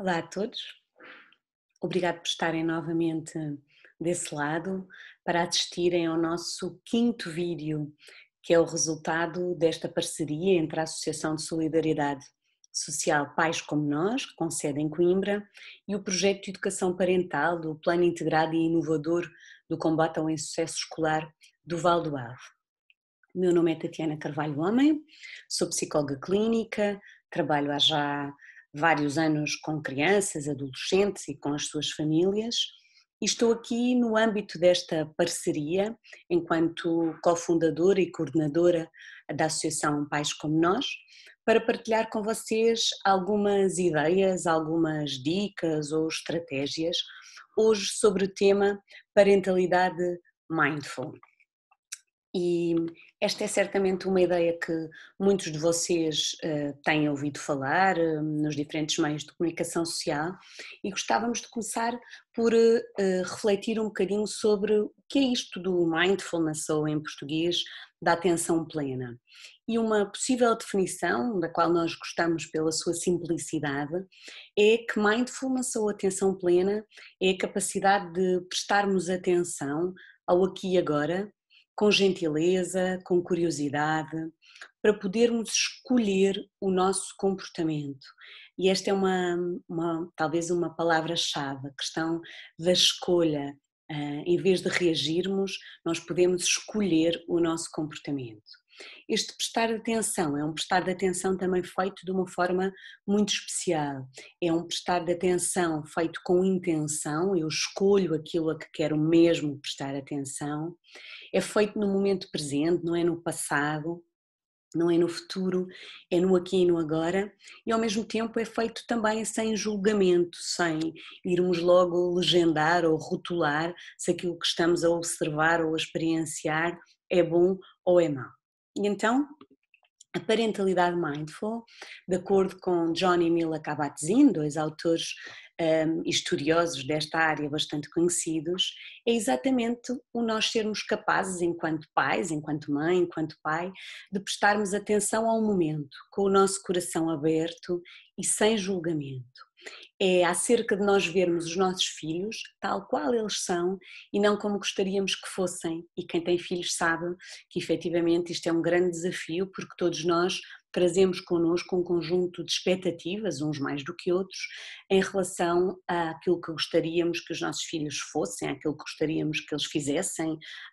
Olá a todos, obrigado por estarem novamente desse lado para assistirem ao nosso quinto vídeo, que é o resultado desta parceria entre a Associação de Solidariedade Social Pais Como Nós, com sede em Coimbra, e o projeto de educação parental do Plano Integrado e Inovador do Combate ao Insucesso Escolar do Val do Ave. Meu nome é Tatiana Carvalho Homem, sou psicóloga clínica, trabalho há já vários anos com crianças, adolescentes e com as suas famílias. E estou aqui no âmbito desta parceria, enquanto cofundadora e coordenadora da Associação Pais Como Nós, para partilhar com vocês algumas ideias, algumas dicas ou estratégias, hoje sobre o tema parentalidade mindful. E esta é certamente uma ideia que muitos de vocês uh, têm ouvido falar uh, nos diferentes meios de comunicação social e gostávamos de começar por uh, refletir um bocadinho sobre o que é isto do mindfulness ou em português da atenção plena. E uma possível definição, da qual nós gostamos pela sua simplicidade, é que mindfulness ou atenção plena é a capacidade de prestarmos atenção ao aqui e agora com gentileza, com curiosidade, para podermos escolher o nosso comportamento. E esta é uma, uma talvez uma palavra-chave, a questão da escolha. Ah, em vez de reagirmos, nós podemos escolher o nosso comportamento. Este prestar atenção é um prestar de atenção também feito de uma forma muito especial. É um prestar de atenção feito com intenção, eu escolho aquilo a que quero mesmo prestar atenção. É feito no momento presente, não é no passado, não é no futuro, é no aqui e no agora, e ao mesmo tempo é feito também sem julgamento, sem irmos logo legendar ou rotular se aquilo que estamos a observar ou a experienciar é bom ou é mau. E então, a parentalidade mindful, de acordo com John e Mila Kabat-Zinn, dois autores um, estudiosos desta área bastante conhecidos, é exatamente o nós sermos capazes, enquanto pais, enquanto mãe, enquanto pai, de prestarmos atenção ao momento, com o nosso coração aberto e sem julgamento é acerca de nós vermos os nossos filhos tal qual eles são e não como gostaríamos que fossem. E quem tem filhos sabe que efetivamente isto é um grande desafio porque todos nós trazemos connosco um conjunto de expectativas, uns mais do que outros, em relação àquilo que gostaríamos que os nossos filhos fossem, àquilo que gostaríamos que eles fizessem,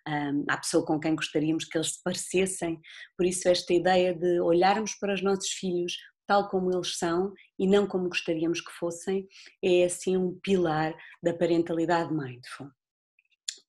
hum, à pessoa com quem gostaríamos que eles se parecessem. Por isso, esta ideia de olharmos para os nossos filhos tal como eles são e não como gostaríamos que fossem, é assim um pilar da parentalidade mindful.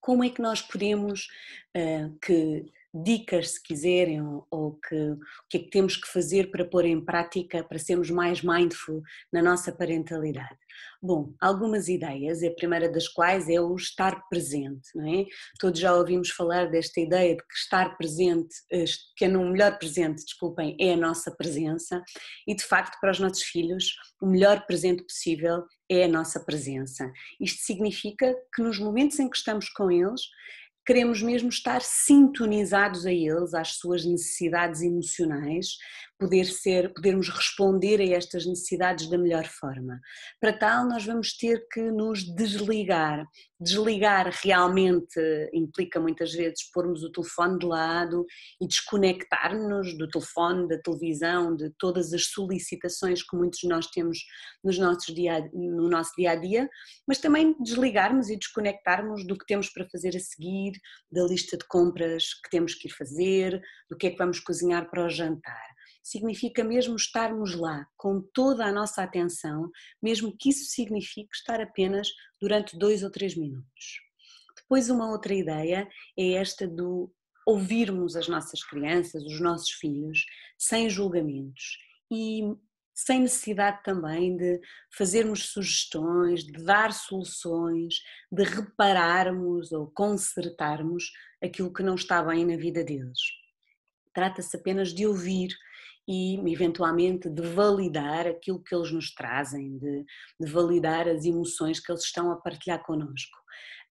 Como é que nós podemos uh, que dicas, se quiserem, ou que, o que é que temos que fazer para pôr em prática, para sermos mais mindful na nossa parentalidade. Bom, algumas ideias, a primeira das quais é o estar presente, não é? Todos já ouvimos falar desta ideia de que estar presente, eh, que é no melhor presente, desculpem, é a nossa presença, e de facto para os nossos filhos o melhor presente possível é a nossa presença. Isto significa que nos momentos em que estamos com eles, queremos mesmo estar sintonizados a eles, às suas necessidades emocionais, poder ser, podermos responder a estas necessidades da melhor forma. Para tal, nós vamos ter que nos desligar. Desligar realmente implica muitas vezes pormos o telefone de lado e desconectar-nos do telefone, da televisão, de todas as solicitações que muitos de nós temos nos nossos dia, no nosso dia a dia, mas também desligarmos e desconectarmos do que temos para fazer a seguir, da lista de compras que temos que ir fazer, do que é que vamos cozinhar para o jantar significa mesmo estarmos lá com toda a nossa atenção, mesmo que isso signifique estar apenas durante dois ou três minutos. Depois, uma outra ideia é esta do ouvirmos as nossas crianças, os nossos filhos, sem julgamentos e sem necessidade também de fazermos sugestões, de dar soluções, de repararmos ou consertarmos aquilo que não está bem na vida deles. Trata-se apenas de ouvir, e eventualmente de validar aquilo que eles nos trazem, de, de validar as emoções que eles estão a partilhar connosco.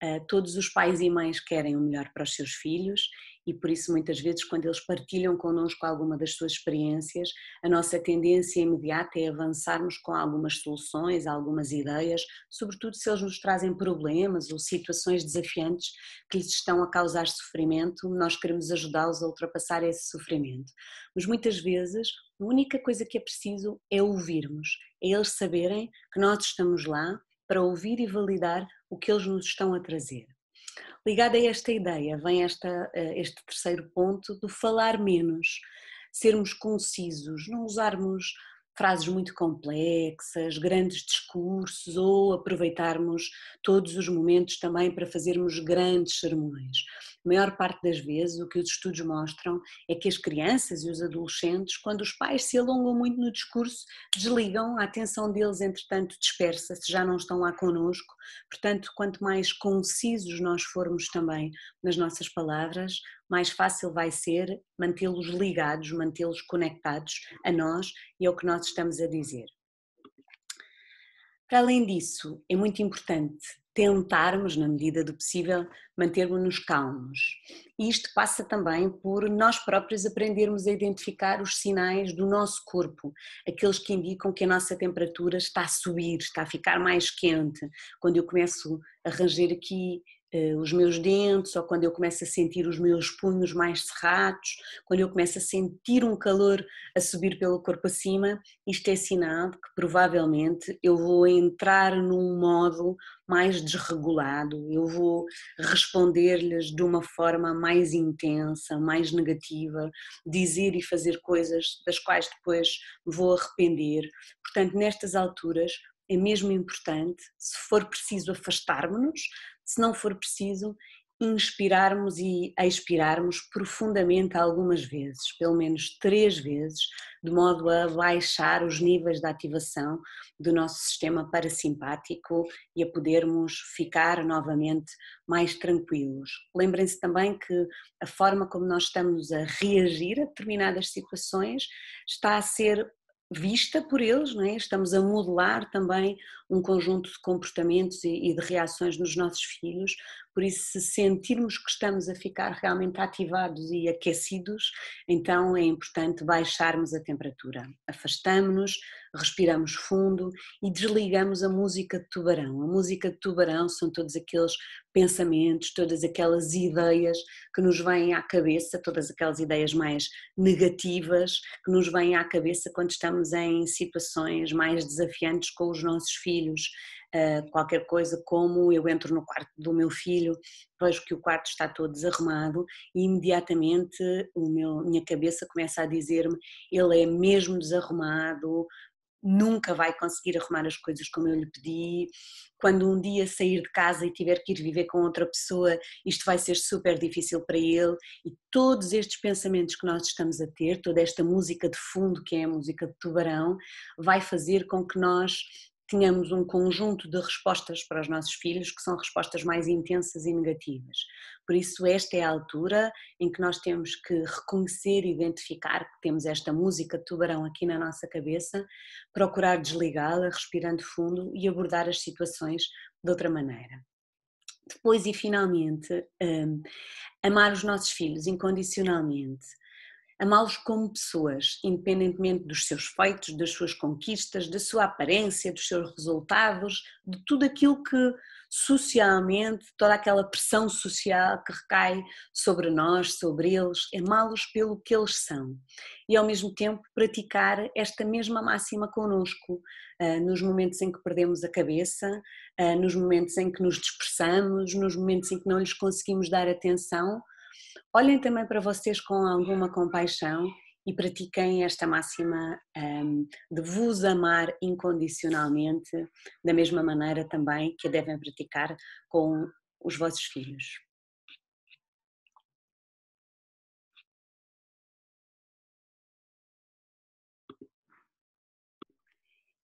Eh, todos os pais e mães querem o melhor para os seus filhos e por isso muitas vezes quando eles partilham connosco alguma das suas experiências, a nossa tendência imediata é avançarmos com algumas soluções, algumas ideias, sobretudo se eles nos trazem problemas ou situações desafiantes que lhes estão a causar sofrimento, nós queremos ajudá-los a ultrapassar esse sofrimento. Mas muitas vezes a única coisa que é preciso é ouvirmos, é eles saberem que nós estamos lá para ouvir e validar o que eles nos estão a trazer. Ligada a esta ideia, vem esta, eh, este terceiro ponto do falar menos, sermos concisos, não usarmos frases muito complexas, grandes discursos ou aproveitarmos todos os momentos também para fazermos grandes sermões maior parte das vezes, o que os estudos mostram é que as crianças e os adolescentes, quando os pais se alongam muito no discurso, desligam, a atenção deles, entretanto, dispersa-se, já não estão lá connosco. Portanto, quanto mais concisos nós formos também nas nossas palavras, mais fácil vai ser mantê-los ligados, mantê-los conectados a nós e ao que nós estamos a dizer. Para além disso, é muito importante tentarmos, na medida do possível, mantermos-nos calmos. E isto passa também por nós próprios aprendermos a identificar os sinais do nosso corpo, aqueles que indicam que a nossa temperatura está a subir, está a ficar mais quente. Quando eu começo a ranger aqui eh, os meus dentes, ou quando eu começo a sentir os meus punhos mais cerrados, quando eu começo a sentir um calor a subir pelo corpo acima, isto é sinal de que provavelmente eu vou entrar num modo mais desregulado, eu vou responder-lhes de uma forma mais intensa, mais negativa, dizer e fazer coisas das quais depois vou arrepender. Portanto, nestas alturas, é mesmo importante, se for preciso afastarmos-nos, se não for preciso inspirarmos e expirarmos profundamente algumas vezes, pelo menos três vezes, de modo a baixar os níveis de ativação do nosso sistema parasimpático e a podermos ficar novamente mais tranquilos. Lembrem-se também que a forma como nós estamos a reagir a determinadas situações está a ser vista por eles, não é? estamos a modelar também um conjunto de comportamentos e, e de reações nos nossos filhos por isso, se sentirmos que estamos a ficar realmente ativados e aquecidos, então é importante baixarmos a temperatura. Afastamos-nos, respiramos fundo e desligamos a música de tubarão. A música de tubarão são todos aqueles pensamentos, todas aquelas ideias que nos vêm à cabeça, todas aquelas ideias mais negativas que nos vêm à cabeça quando estamos em situações mais desafiantes com os nossos filhos. Uh, qualquer coisa como eu entro no quarto do meu filho espelho, vejo que o quarto está todo desarrumado e imediatamente a minha cabeça começa a dizer-me: ele é mesmo desarrumado, nunca vai conseguir arrumar as coisas como eu lhe pedi. Quando um dia sair de casa e tiver que ir viver com outra pessoa, isto vai ser super difícil para ele. E todos estes pensamentos que nós estamos a ter, toda esta música de fundo, que é a música de tubarão, vai fazer com que nós tínhamos um conjunto de respostas para os nossos filhos que são respostas mais intensas e negativas. Por isso, esta é a altura em que nós temos que reconhecer e identificar que temos esta música de tubarão aqui na nossa cabeça, procurar desligá-la, respirando fundo e abordar as situações de outra maneira. Depois, e finalmente, um, amar os nossos filhos incondicionalmente Amá-los como pessoas, independentemente dos seus feitos, das suas conquistas, da sua aparência, dos seus resultados, de tudo aquilo que socialmente, toda aquela pressão social que recai sobre nós, sobre eles, é amá-los pelo que eles são. E ao mesmo tempo praticar esta mesma máxima conosco ah, nos momentos em que perdemos a cabeça, ah, nos momentos em que nos dispersamos, nos momentos em que não lhes conseguimos dar atenção Olhem também para vocês com alguma compaixão e pratiquem esta máxima um, de vos amar incondicionalmente, da mesma maneira também que a devem praticar com os vossos filhos.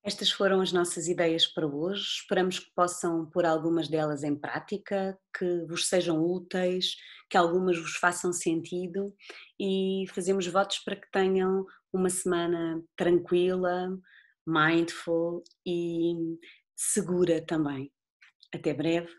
Estas foram as nossas ideias para hoje. Esperamos que possam pôr algumas delas em prática, que vos sejam úteis, que algumas vos façam sentido e fazemos votos para que tenham uma semana tranquila, mindful e segura também. Até breve.